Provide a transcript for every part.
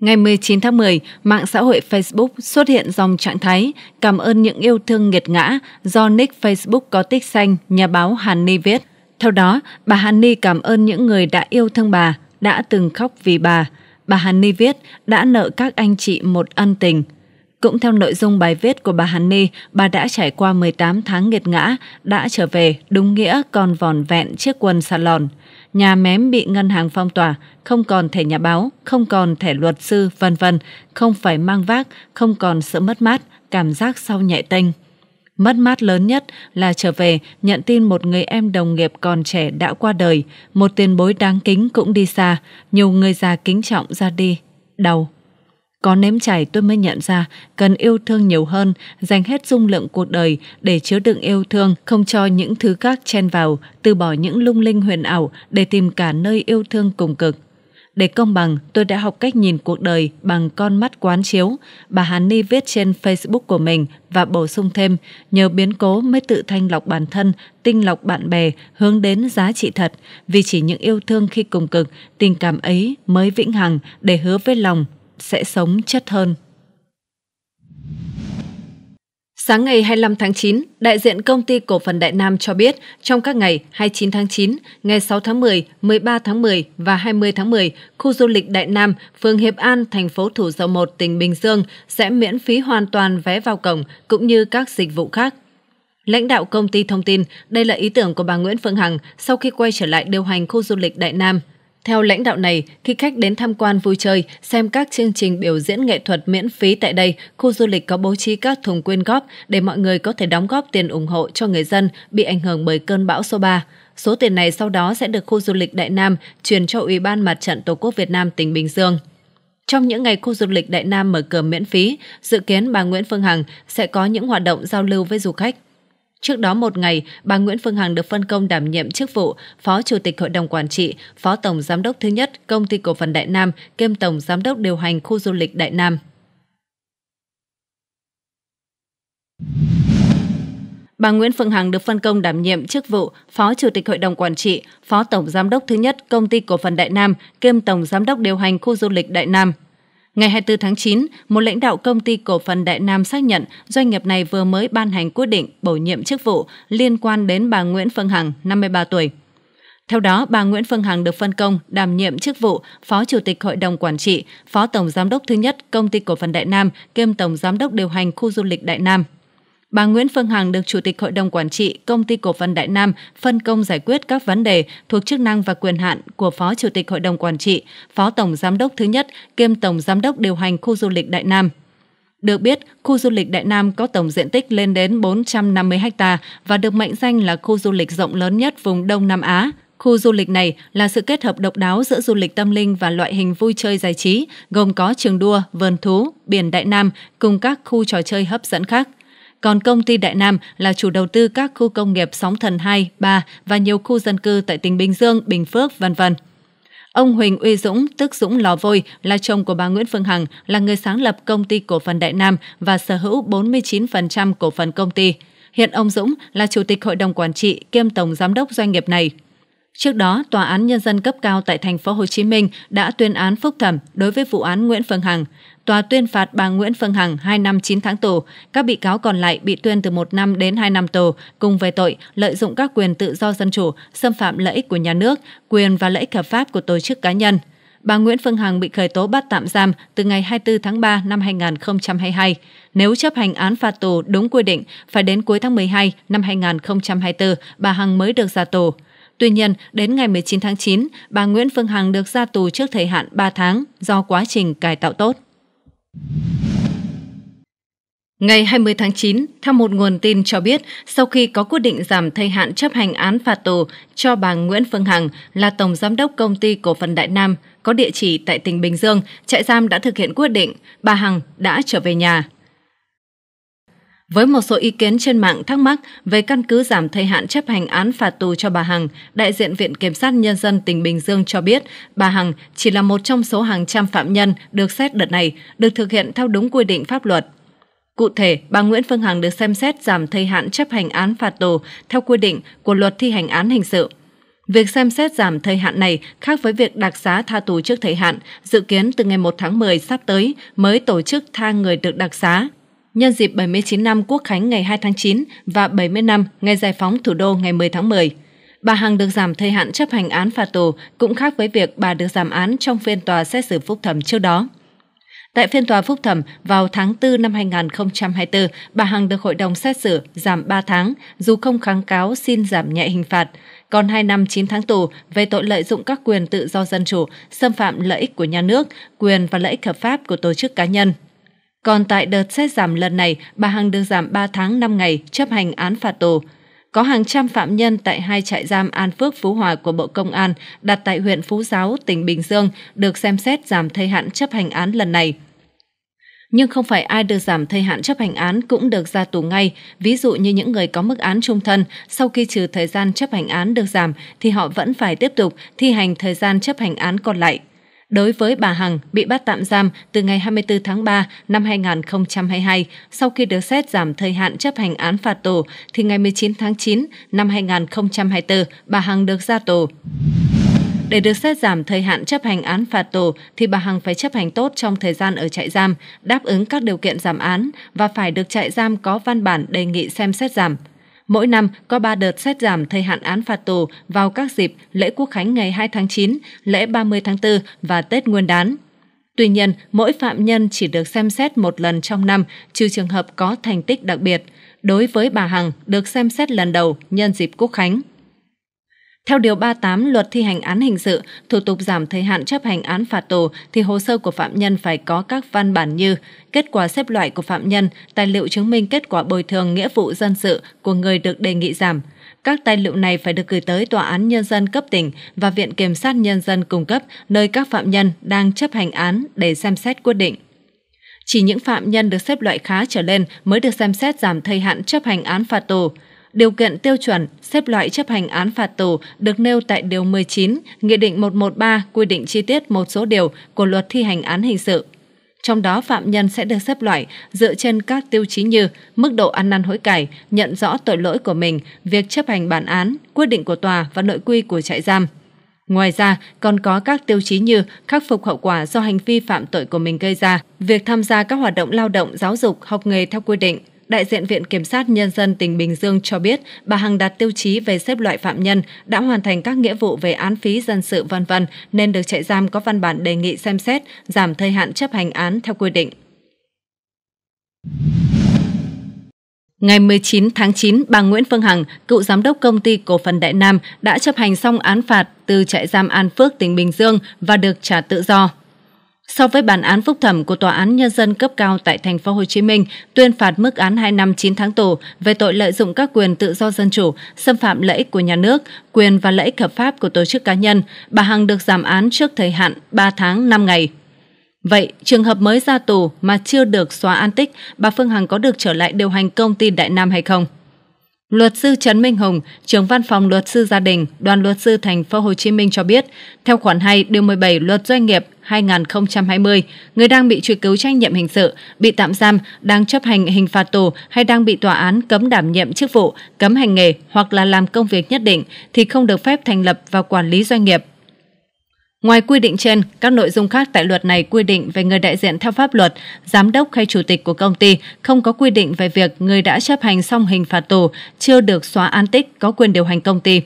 Ngày 19 tháng 10, mạng xã hội Facebook xuất hiện dòng trạng thái cảm ơn những yêu thương nghiệt ngã do nick Facebook có tích xanh, nhà báo Hàn Ni viết. Theo đó, bà Hàn Ni cảm ơn những người đã yêu thương bà, đã từng khóc vì bà. Bà Hàn Ni viết đã nợ các anh chị một ân tình. Cũng theo nội dung bài viết của bà Hàn Ni, bà đã trải qua 18 tháng nghiệt ngã, đã trở về đúng nghĩa còn vòn vẹn chiếc quần xà lòn nhà mém bị ngân hàng phong tỏa, không còn thẻ nhà báo, không còn thẻ luật sư, vân vân, không phải mang vác, không còn sợ mất mát, cảm giác sau nhạy tênh. Mất mát lớn nhất là trở về nhận tin một người em đồng nghiệp còn trẻ đã qua đời, một tiền bối đáng kính cũng đi xa, nhiều người già kính trọng ra đi. Đau. Có nếm chảy tôi mới nhận ra cần yêu thương nhiều hơn, dành hết dung lượng cuộc đời để chứa đựng yêu thương, không cho những thứ khác chen vào, từ bỏ những lung linh huyền ảo để tìm cả nơi yêu thương cùng cực. Để công bằng, tôi đã học cách nhìn cuộc đời bằng con mắt quán chiếu, bà Hàn Ni viết trên Facebook của mình và bổ sung thêm, nhờ biến cố mới tự thanh lọc bản thân, tinh lọc bạn bè, hướng đến giá trị thật, vì chỉ những yêu thương khi cùng cực, tình cảm ấy mới vĩnh hằng để hứa với lòng sẽ sống chất hơn. Sáng ngày 25 tháng 9, đại diện công ty cổ phần Đại Nam cho biết trong các ngày 29 tháng 9, ngày 6 tháng 10, 13 tháng 10 và 20 tháng 10, khu du lịch Đại Nam, phường Hiệp An, thành phố Thủ Dầu Một, tỉnh Bình Dương sẽ miễn phí hoàn toàn vé vào cổng cũng như các dịch vụ khác. Lãnh đạo công ty thông tin, đây là ý tưởng của bà Nguyễn Phương Hằng sau khi quay trở lại điều hành khu du lịch Đại Nam. Theo lãnh đạo này, khi khách đến tham quan vui chơi, xem các chương trình biểu diễn nghệ thuật miễn phí tại đây, khu du lịch có bố trí các thùng quyên góp để mọi người có thể đóng góp tiền ủng hộ cho người dân bị ảnh hưởng bởi cơn bão số 3. Số tiền này sau đó sẽ được khu du lịch Đại Nam chuyển cho Ủy ban Mặt trận Tổ quốc Việt Nam tỉnh Bình Dương. Trong những ngày khu du lịch Đại Nam mở cửa miễn phí, dự kiến bà Nguyễn Phương Hằng sẽ có những hoạt động giao lưu với du khách. Trước đó một ngày, bà Nguyễn Phương Hằng được phân công đảm nhiệm chức vụ Phó Chủ tịch Hội đồng Quản trị, Phó Tổng Giám đốc thứ nhất Công ty Cổ phần Đại Nam kiêm Tổng Giám đốc điều hành khu du lịch Đại Nam. Bà Nguyễn Phương Hằng được phân công đảm nhiệm chức vụ Phó Chủ tịch Hội đồng Quản trị, Phó Tổng Giám đốc thứ nhất Công ty Cổ phần Đại Nam kiêm Tổng Giám đốc điều hành khu du lịch Đại Nam. Ngày 24 tháng 9, một lãnh đạo công ty cổ phần Đại Nam xác nhận doanh nghiệp này vừa mới ban hành quyết định bổ nhiệm chức vụ liên quan đến bà Nguyễn Phương Hằng, 53 tuổi. Theo đó, bà Nguyễn Phương Hằng được phân công đảm nhiệm chức vụ Phó Chủ tịch Hội đồng Quản trị, Phó Tổng Giám đốc thứ nhất Công ty Cổ phần Đại Nam kiêm Tổng Giám đốc điều hành khu du lịch Đại Nam. Bà Nguyễn Phương Hằng được Chủ tịch Hội đồng Quản trị Công ty Cổ phần Đại Nam phân công giải quyết các vấn đề thuộc chức năng và quyền hạn của Phó Chủ tịch Hội đồng Quản trị, Phó Tổng Giám đốc thứ nhất kiêm Tổng Giám đốc điều hành khu du lịch Đại Nam. Được biết, khu du lịch Đại Nam có tổng diện tích lên đến 450 ha và được mệnh danh là khu du lịch rộng lớn nhất vùng Đông Nam Á. Khu du lịch này là sự kết hợp độc đáo giữa du lịch tâm linh và loại hình vui chơi giải trí, gồm có trường đua, vườn thú, biển Đại Nam cùng các khu trò chơi hấp dẫn khác còn công ty Đại Nam là chủ đầu tư các khu công nghiệp Sóng Thần 2, 3 và nhiều khu dân cư tại tỉnh Bình Dương, Bình Phước, vân vân. Ông Huỳnh Uy Dũng, tức Dũng Lò Vôi, là chồng của bà Nguyễn Phương Hằng, là người sáng lập công ty cổ phần Đại Nam và sở hữu 49% cổ phần công ty. Hiện ông Dũng là chủ tịch hội đồng quản trị kiêm tổng giám đốc doanh nghiệp này. Trước đó, tòa án nhân dân cấp cao tại thành phố Hồ Chí Minh đã tuyên án phúc thẩm đối với vụ án Nguyễn Phương Hằng tòa tuyên phạt bà Nguyễn Phương Hằng 2 năm 9 tháng tù, các bị cáo còn lại bị tuyên từ 1 năm đến 2 năm tù cùng về tội lợi dụng các quyền tự do dân chủ, xâm phạm lợi ích của nhà nước, quyền và lợi ích hợp pháp của tổ chức cá nhân. Bà Nguyễn Phương Hằng bị khởi tố bắt tạm giam từ ngày 24 tháng 3 năm 2022. Nếu chấp hành án phạt tù đúng quy định, phải đến cuối tháng 12 năm 2024, bà Hằng mới được ra tù. Tuy nhiên, đến ngày 19 tháng 9, bà Nguyễn Phương Hằng được ra tù trước thời hạn 3 tháng do quá trình cải tạo tốt. Ngày 20 tháng 9, theo một nguồn tin cho biết, sau khi có quyết định giảm thời hạn chấp hành án phạt tù cho bà Nguyễn Phương Hằng là Tổng Giám đốc Công ty Cổ phần Đại Nam có địa chỉ tại tỉnh Bình Dương, trại giam đã thực hiện quyết định, bà Hằng đã trở về nhà. Với một số ý kiến trên mạng thắc mắc về căn cứ giảm thời hạn chấp hành án phạt tù cho bà Hằng, đại diện Viện Kiểm sát Nhân dân tỉnh Bình Dương cho biết bà Hằng chỉ là một trong số hàng trăm phạm nhân được xét đợt này, được thực hiện theo đúng quy định pháp luật. Cụ thể, bà Nguyễn Phương Hằng được xem xét giảm thời hạn chấp hành án phạt tù theo quy định của luật thi hành án hình sự. Việc xem xét giảm thời hạn này khác với việc đặc xá tha tù trước thời hạn, dự kiến từ ngày 1 tháng 10 sắp tới mới tổ chức tha người được đặc xá nhân dịp 79 năm Quốc khánh ngày 2 tháng 9 và 70 năm ngày giải phóng thủ đô ngày 10 tháng 10. Bà Hằng được giảm thời hạn chấp hành án phạt tù cũng khác với việc bà được giảm án trong phiên tòa xét xử phúc thẩm trước đó. Tại phiên tòa phúc thẩm vào tháng 4 năm 2024, bà Hằng được hội đồng xét xử giảm 3 tháng dù không kháng cáo xin giảm nhẹ hình phạt, còn 2 năm 9 tháng tù về tội lợi dụng các quyền tự do dân chủ, xâm phạm lợi ích của nhà nước, quyền và lợi ích hợp pháp của tổ chức cá nhân. Còn tại đợt xét giảm lần này, bà Hằng được giảm 3 tháng 5 ngày chấp hành án phạt tù. Có hàng trăm phạm nhân tại hai trại giam An Phước Phú Hòa của Bộ Công an đặt tại huyện Phú Giáo, tỉnh Bình Dương được xem xét giảm thời hạn chấp hành án lần này. Nhưng không phải ai được giảm thời hạn chấp hành án cũng được ra tù ngay. Ví dụ như những người có mức án trung thân, sau khi trừ thời gian chấp hành án được giảm thì họ vẫn phải tiếp tục thi hành thời gian chấp hành án còn lại đối với bà Hằng bị bắt tạm giam từ ngày 24 tháng 3 năm 2022 sau khi được xét giảm thời hạn chấp hành án phạt tù thì ngày 19 tháng 9 năm 2024 bà Hằng được ra tù. Để được xét giảm thời hạn chấp hành án phạt tù thì bà Hằng phải chấp hành tốt trong thời gian ở trại giam, đáp ứng các điều kiện giảm án và phải được trại giam có văn bản đề nghị xem xét giảm. Mỗi năm có 3 đợt xét giảm thời hạn án phạt tù vào các dịp lễ Quốc khánh ngày 2 tháng 9, lễ 30 tháng 4 và Tết Nguyên đán. Tuy nhiên, mỗi phạm nhân chỉ được xem xét một lần trong năm, trừ trường hợp có thành tích đặc biệt. Đối với bà Hằng, được xem xét lần đầu nhân dịp Quốc khánh. Theo Điều 38 Luật thi hành án hình sự, thủ tục giảm thời hạn chấp hành án phạt tù thì hồ sơ của phạm nhân phải có các văn bản như kết quả xếp loại của phạm nhân, tài liệu chứng minh kết quả bồi thường nghĩa vụ dân sự của người được đề nghị giảm. Các tài liệu này phải được gửi tới Tòa án Nhân dân cấp tỉnh và Viện Kiểm sát Nhân dân cung cấp nơi các phạm nhân đang chấp hành án để xem xét quyết định chỉ những phạm nhân được xếp loại khá trở lên mới được xem xét giảm thời hạn chấp hành án phạt tù. Điều kiện tiêu chuẩn xếp loại chấp hành án phạt tù được nêu tại Điều 19, Nghị định 113 quy định chi tiết một số điều của luật thi hành án hình sự. Trong đó phạm nhân sẽ được xếp loại dựa trên các tiêu chí như mức độ ăn năn hối cải, nhận rõ tội lỗi của mình, việc chấp hành bản án, quyết định của tòa và nội quy của trại giam. Ngoài ra, còn có các tiêu chí như khắc phục hậu quả do hành vi phạm tội của mình gây ra, việc tham gia các hoạt động lao động, giáo dục, học nghề theo quy định, đại diện Viện Kiểm sát Nhân dân tỉnh Bình Dương cho biết bà Hằng đạt tiêu chí về xếp loại phạm nhân, đã hoàn thành các nghĩa vụ về án phí dân sự vân vân nên được trại giam có văn bản đề nghị xem xét giảm thời hạn chấp hành án theo quy định. Ngày 19 tháng 9, bà Nguyễn Phương Hằng, cựu giám đốc công ty cổ phần Đại Nam, đã chấp hành xong án phạt từ trại giam An Phước, tỉnh Bình Dương và được trả tự do. So với bản án phúc thẩm của Tòa án Nhân dân cấp cao tại Thành phố Hồ Chí Minh tuyên phạt mức án 2 năm 9 tháng tù về tội lợi dụng các quyền tự do dân chủ, xâm phạm lợi ích của nhà nước, quyền và lợi ích hợp pháp của tổ chức cá nhân, bà Hằng được giảm án trước thời hạn 3 tháng 5 ngày. Vậy, trường hợp mới ra tù mà chưa được xóa an tích, bà Phương Hằng có được trở lại điều hành công ty Đại Nam hay không? Luật sư Trần Minh Hùng, trưởng văn phòng luật sư gia đình, đoàn luật sư thành phố Hồ Chí Minh cho biết, theo khoản 2 điều 17 Luật Doanh nghiệp 2020, người đang bị truy cứu trách nhiệm hình sự, bị tạm giam, đang chấp hành hình phạt tù hay đang bị tòa án cấm đảm nhiệm chức vụ, cấm hành nghề hoặc là làm công việc nhất định thì không được phép thành lập và quản lý doanh nghiệp Ngoài quy định trên, các nội dung khác tại luật này quy định về người đại diện theo pháp luật, giám đốc hay chủ tịch của công ty không có quy định về việc người đã chấp hành xong hình phạt tù, chưa được xóa an tích có quyền điều hành công ty.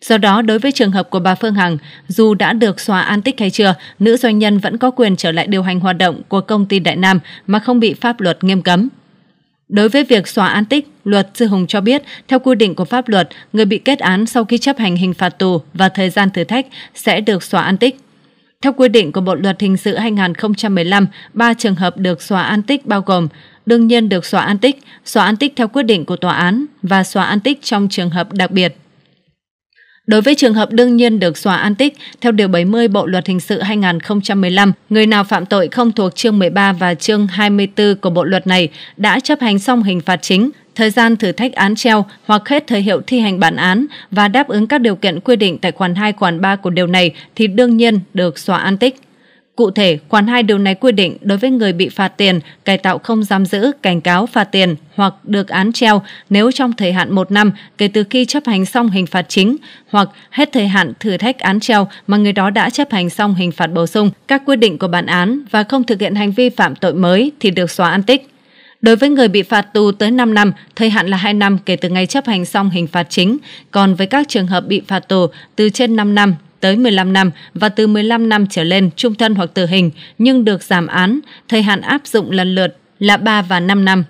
Do đó, đối với trường hợp của bà Phương Hằng, dù đã được xóa an tích hay chưa, nữ doanh nhân vẫn có quyền trở lại điều hành hoạt động của công ty Đại Nam mà không bị pháp luật nghiêm cấm. Đối với việc xóa an tích, luật sư Hùng cho biết, theo quy định của pháp luật, người bị kết án sau khi chấp hành hình phạt tù và thời gian thử thách sẽ được xóa an tích. Theo quy định của Bộ Luật Hình sự 2015, ba trường hợp được xóa an tích bao gồm đương nhiên được xóa an tích, xóa an tích theo quyết định của tòa án và xóa an tích trong trường hợp đặc biệt. Đối với trường hợp đương nhiên được xóa an tích, theo Điều 70 Bộ Luật Hình sự 2015, người nào phạm tội không thuộc chương 13 và chương 24 của bộ luật này đã chấp hành xong hình phạt chính, thời gian thử thách án treo hoặc hết thời hiệu thi hành bản án và đáp ứng các điều kiện quy định tại khoản 2 khoản 3 của điều này thì đương nhiên được xóa an tích. Cụ thể, khoản 2 điều này quy định đối với người bị phạt tiền, cải tạo không giam giữ, cảnh cáo phạt tiền hoặc được án treo nếu trong thời hạn 1 năm kể từ khi chấp hành xong hình phạt chính hoặc hết thời hạn thử thách án treo mà người đó đã chấp hành xong hình phạt bổ sung, các quy định của bản án và không thực hiện hành vi phạm tội mới thì được xóa an tích. Đối với người bị phạt tù tới 5 năm, thời hạn là 2 năm kể từ ngày chấp hành xong hình phạt chính, còn với các trường hợp bị phạt tù từ trên 5 năm tới 15 năm và từ 15 năm trở lên trung thân hoặc tử hình nhưng được giảm án, thời hạn áp dụng lần lượt là 3 và 5 năm.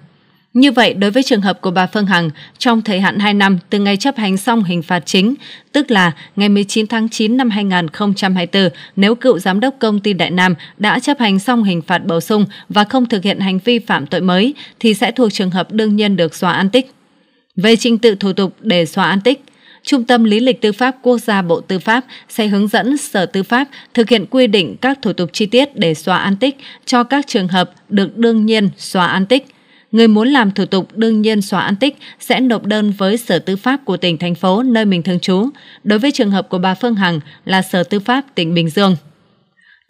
Như vậy, đối với trường hợp của bà Phương Hằng, trong thời hạn 2 năm từ ngày chấp hành xong hình phạt chính, tức là ngày 19 tháng 9 năm 2024, nếu cựu giám đốc công ty Đại Nam đã chấp hành xong hình phạt bổ sung và không thực hiện hành vi phạm tội mới, thì sẽ thuộc trường hợp đương nhiên được xóa an tích. Về trình tự thủ tục để xóa an tích, Trung tâm Lý lịch Tư pháp Quốc gia Bộ Tư pháp sẽ hướng dẫn Sở Tư pháp thực hiện quy định các thủ tục chi tiết để xóa an tích cho các trường hợp được đương nhiên xóa an tích. Người muốn làm thủ tục đương nhiên xóa an tích sẽ nộp đơn với Sở Tư pháp của tỉnh, thành phố nơi mình thường trú. Đối với trường hợp của bà Phương Hằng là Sở Tư pháp tỉnh Bình Dương.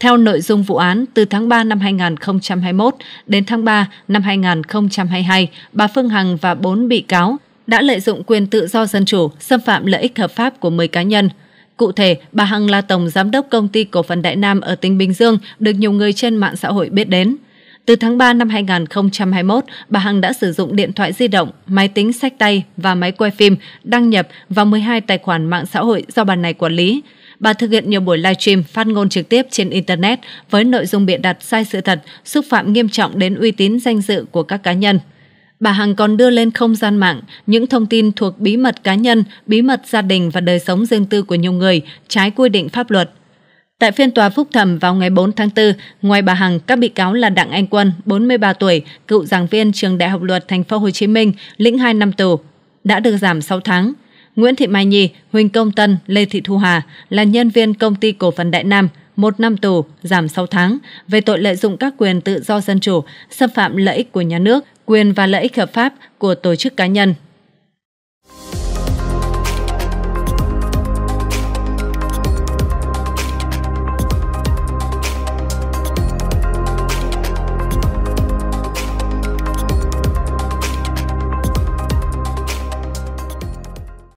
Theo nội dung vụ án, từ tháng 3 năm 2021 đến tháng 3 năm 2022, bà Phương Hằng và 4 bị cáo đã lợi dụng quyền tự do dân chủ, xâm phạm lợi ích hợp pháp của 10 cá nhân. Cụ thể, bà Hằng là tổng giám đốc công ty cổ phần Đại Nam ở tỉnh Bình Dương được nhiều người trên mạng xã hội biết đến. Từ tháng 3 năm 2021, bà Hằng đã sử dụng điện thoại di động, máy tính sách tay và máy quay phim đăng nhập vào 12 tài khoản mạng xã hội do bà này quản lý. Bà thực hiện nhiều buổi live stream phát ngôn trực tiếp trên Internet với nội dung bịa đặt sai sự thật, xúc phạm nghiêm trọng đến uy tín danh dự của các cá nhân. Bà Hằng còn đưa lên không gian mạng những thông tin thuộc bí mật cá nhân, bí mật gia đình và đời sống riêng tư của nhiều người, trái quy định pháp luật. Tại phiên tòa phúc thẩm vào ngày 4 tháng 4, ngoài bà Hằng, các bị cáo là Đặng Anh Quân, 43 tuổi, cựu giảng viên trường Đại học Luật Thành phố Hồ Chí Minh, lĩnh 2 năm tù, đã được giảm 6 tháng. Nguyễn Thị Mai Nhi, Huỳnh Công Tân, Lê Thị Thu Hà là nhân viên công ty cổ phần Đại Nam, 1 năm tù, giảm 6 tháng về tội lợi dụng các quyền tự do dân chủ, xâm phạm lợi ích của nhà nước, quyền và lợi ích hợp pháp của tổ chức cá nhân.